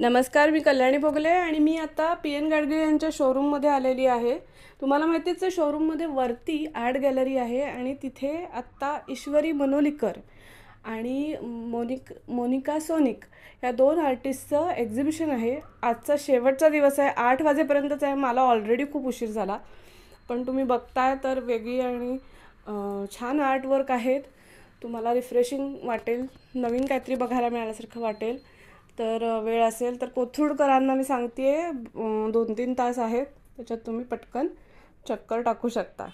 नमस्कार मी कल्याणी भोगले आणि मी आता पी एन गाडगे यांच्या शोरूममध्ये आलेली आहे तुम्हाला माहितीच आहे शोरूममध्ये वरती आर्ट गॅलरी आहे आणि तिथे आत्ता ईश्वरी मनोलीकर आणि मोनिक मोनिका सोनिक या दोन आर्टिस्टचं एक्झिबिशन आहे आजचा शेवटचा दिवस आहे आठ वाजेपर्यंतच आहे मला ऑलरेडी खूप उशीर झाला पण तुम्ही बघताय तर वेगळी आणि छान आर्टवर्क आहेत तुम्हाला रिफ्रेशिंग वाटेल नवीन काहीतरी बघायला मिळाल्यासारखं वाटेल तर वेळ असेल तर कोथरूडकरांना मी सांगते दोन तीन तास आहेत त्याच्यात तुम्ही पटकन चक्कर टाकू शकता